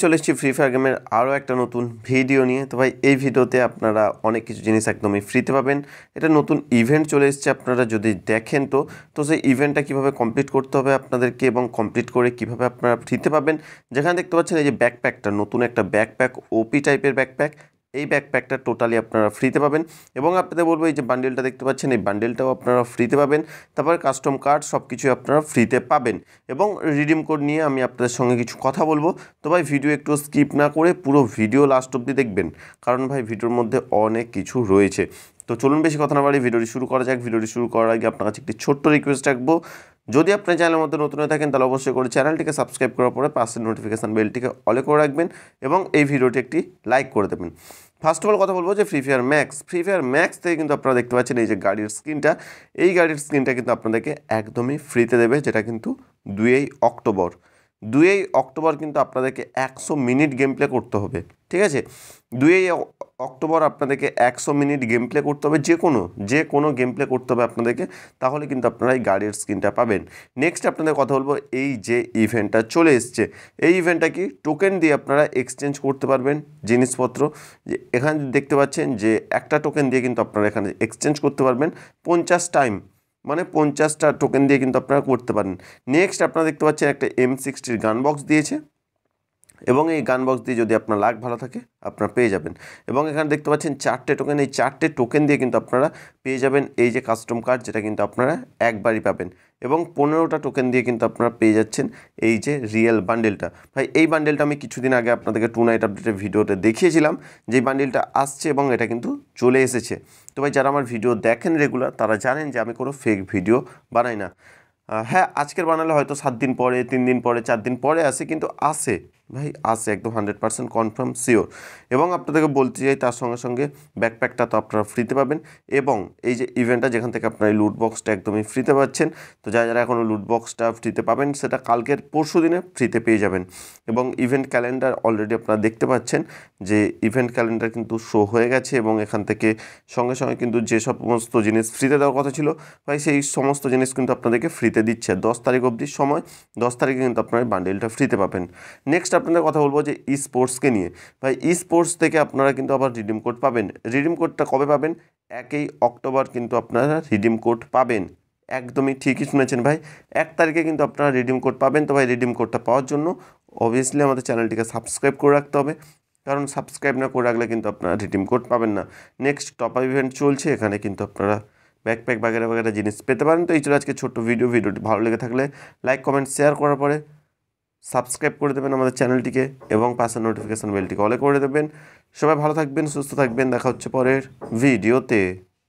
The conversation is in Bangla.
চলে এসেছি ফ্রি ফায়ার গেমের আরও একটা নতুন ভিডিও নিয়ে তো ভাই এই ভিডিওতে আপনারা অনেক কিছু জিনিস একদমই ফ্রিতে পাবেন এটা নতুন ইভেন্ট চলে এসছে আপনারা যদি দেখেন তো তো সেই ইভেন্টটা কীভাবে কমপ্লিট করতে হবে আপনাদেরকে এবং কমপ্লিট করে কিভাবে আপনারা ফ্রিতে পাবেন যেখানে দেখতে পাচ্ছেন এই যে ব্যাকপ্যাকটা নতুন একটা ব্যাকপ্যাক ওপি টাইপের ব্যাকপ্যাক এই ব্যাকপ্যাকটা টোটালি আপনারা ফ্রিতে পাবেন এবং আপনাদের বলবো এই যে বান্ডেলটা দেখতে পাচ্ছেন এই বান্ডেলটাও আপনারা ফ্রিতে পাবেন তারপর কাস্টম কার্ড সব কিছুই আপনারা ফ্রিতে পাবেন এবং রিডিম কোড নিয়ে আমি আপনাদের সঙ্গে কিছু কথা বলবো তো ভাই ভিডিও একটু স্কিপ না করে পুরো ভিডিও লাস্ট অবধি দেখবেন কারণ ভাই ভিডিওর মধ্যে অনেক কিছু রয়েছে তো চলুন বেশি কথা না বাড়ি ভিডিওটি শুরু করা যাক ভিডিওটি শুরু করার আগে আপনার কাছে একটি ছোট্ট রিকোয়েস্ট রাখবো যদি আপনার চ্যানেলের মধ্যে নতুন হয়ে থাকেন তাহলে অবশ্যই করে চ্যানেলটিকে সাবস্ক্রাইব করার পরে পাশের নোটিফিকেশান বেলটিকে অলে করে রাখবেন এবং এই ভিডিওটি একটি লাইক করে দেবেন ফার্স্ট অফ অল কথা বলবো যে Free Fire Max Free Fire Max থেকে কিন্তু আপনারা দেখতে পাচ্ছেন এই যে গাড়ির স্ক্রিনটা এই গাড়ির স্ক্রিনটা কিন্তু আপনাদেরকে একদমই ফ্রিতে দেবে যেটা কিন্তু দুইয়েই অক্টোবর দুই অক্টোবর কিন্তু আপনাদেরকে একশো মিনিট গেম প্লে করতে হবে ঠিক আছে দুই অক্টোবর আপনাদেরকে একশো মিনিট গেম প্লে করতে হবে যে কোনো যে কোনো গেম প্লে করতে হবে আপনাদেরকে তাহলে কিন্তু আপনারা এই গাড়ির স্ক্রিনটা পাবেন নেক্সট আপনাদের কথা বলবো এই যে ইভেন্টটা চলে এসছে এই ইভেন্টটা কি টোকেন দিয়ে আপনারা এক্সচেঞ্জ করতে পারবেন জিনিসপত্র যে এখানে দেখতে পাচ্ছেন যে একটা টোকেন দিয়ে কিন্তু আপনারা এখানে এক্সচেঞ্জ করতে পারবেন পঞ্চাশ টাইম মানে পঞ্চাশটা টোকেন দিয়ে কিন্তু আপনারা করতে পারেন নেক্সট আপনারা দেখতে পাচ্ছেন একটা এম সিক্সটির গান বক্স দিয়েছে এবং এই গান বক্স দিয়ে যদি আপনার লাক ভালো থাকে আপনারা পেয়ে যাবেন এবং এখানে দেখতে পাচ্ছেন চারটে টোকেন এই চারটে টোকেন দিয়ে কিন্তু আপনারা পেয়ে যাবেন এই যে কাস্টম কার্ড যেটা কিন্তু আপনারা একবারই পাবেন এবং পনেরোটা টোকেন দিয়ে কিন্তু আপনারা পেয়ে যাচ্ছেন এই যে রিয়েল বান্ডেলটা ভাই এই বান্ডেলটা আমি কিছুদিন আগে আপনাদেরকে টু নাইট আপডেটের ভিডিওতে দেখিয়েছিলাম যে বান্ডেলটা আসছে এবং এটা কিন্তু চলে এসেছে তো ভাই যারা আমার ভিডিও দেখেন রেগুলার তারা জানেন যে আমি কোনো ফেক ভিডিও বানাই না হ্যাঁ আজকের বানালে হয়তো সাত দিন পরে তিন দিন পরে চার দিন পরে আসে কিন্তু আসে ভাই আছে একদম হান্ড্রেড পার্সেন্ট কনফার্ম শিওর এবং আপনাদেরকে বলতে চাই তার সঙ্গে সঙ্গে ব্যাকপ্যাকটা তো আপনারা ফ্রিতে পাবেন এবং এই যে ইভেন্টটা যেখান থেকে আপনার লুট বক্সটা একদমই ফ্রিতে পাচ্ছেন তো যারা যারা এখনও লুট বক্সটা ফ্রিতে পাবেন সেটা কালকের পরশু দিনে ফ্রিতে পেয়ে যাবেন এবং ইভেন্ট ক্যালেন্ডার অলরেডি আপনারা দেখতে পাচ্ছেন যে ইভেন্ট ক্যালেন্ডার কিন্তু শো হয়ে গেছে এবং এখান থেকে সঙ্গে সঙ্গে কিন্তু যে সমস্ত জিনিস ফ্রিতে দেওয়ার কথা ছিল ভাই সেই সমস্ত জিনিস কিন্তু আপনাদেরকে ফ্রিতে দিচ্ছে দশ তারিখ অবধি সময় দশ তারিখে কিন্তু আপনারা বান্ডেলটা ফ্রিতে পাবেন নেক্সট আপনাদের কথা বলবো যে ই স্পোর্টসকে নিয়ে ভাই ই স্পোর্টস থেকে আপনারা কিন্তু আবার রিডিম কোড পাবেন রিডিম কোডটা কবে পাবেন একই অক্টোবর কিন্তু আপনারা রিডিম কোড পাবেন একদমই ঠিকই শুনেছেন ভাই এক তারিখে কিন্তু আপনারা রিডিম কোড পাবেন তো ভাই রিডিম কোডটা পাওয়ার জন্য অবভিয়াসলি আমাদের চ্যানেলটিকে সাবস্ক্রাইব করে রাখতে হবে কারণ সাবস্ক্রাইব না করে রাখলে কিন্তু আপনারা রিডিম কোড পাবেন না নেক্সট টপ আপ ইভেন্ট চলছে এখানে কিন্তু আপনারা ব্যাকপ্যাক বাগেরা বাগেরা জিনিস পেতে পারেন তো এই চলে আজকে ছোট্ট ভিডিও ভিডিওটি ভালো লেগে থাকলে লাইক কমেন্ট শেয়ার করার পরে সাবস্ক্রাইব করে দেবেন আমাদের চ্যানেলটিকে এবং পাশের নোটিফিকেশান বেলটিকে অলে করে দেবেন সবাই ভালো থাকবেন সুস্থ থাকবেন দেখা হচ্ছে পরের ভিডিওতে